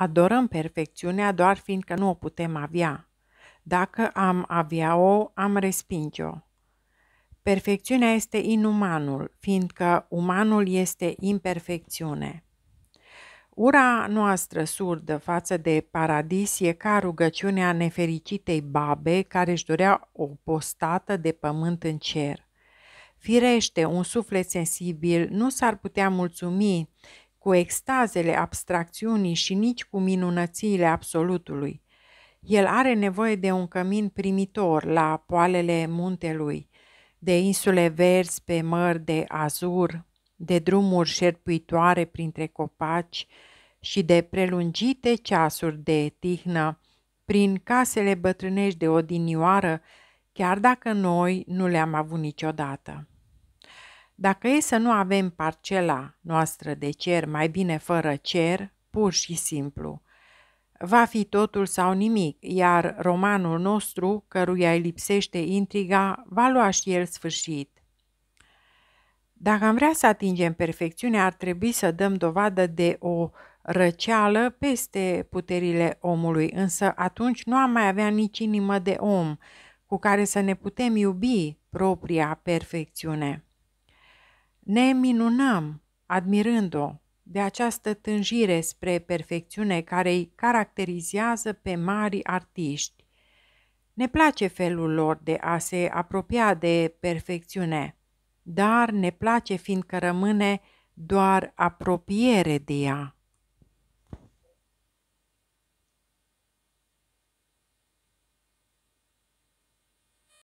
Adorăm perfecțiunea doar fiindcă nu o putem avea. Dacă am avea-o, am respinge-o. Perfecțiunea este inumanul, fiindcă umanul este imperfecțiune. Ura noastră surdă față de paradis e ca rugăciunea nefericitei babe care își dorea o postată de pământ în cer. Firește, un suflet sensibil nu s-ar putea mulțumi cu extazele abstracțiunii și nici cu minunățiile absolutului. El are nevoie de un cămin primitor la poalele muntelui, de insule verzi pe mări de azur, de drumuri șerpuitoare printre copaci și de prelungite ceasuri de tihnă prin casele bătrânești de odinioară, chiar dacă noi nu le-am avut niciodată. Dacă e să nu avem parcela noastră de cer, mai bine fără cer, pur și simplu. Va fi totul sau nimic, iar romanul nostru, căruia îi lipsește intriga, va lua și el sfârșit. Dacă am vrea să atingem perfecțiunea, ar trebui să dăm dovadă de o răceală peste puterile omului, însă atunci nu am mai avea nici inimă de om cu care să ne putem iubi propria perfecțiune. Ne minunam, admirând-o, de această tânjire spre perfecțiune care îi caracterizează pe mari artiști. Ne place felul lor de a se apropia de perfecțiune, dar ne place fiindcă rămâne doar apropiere de ea.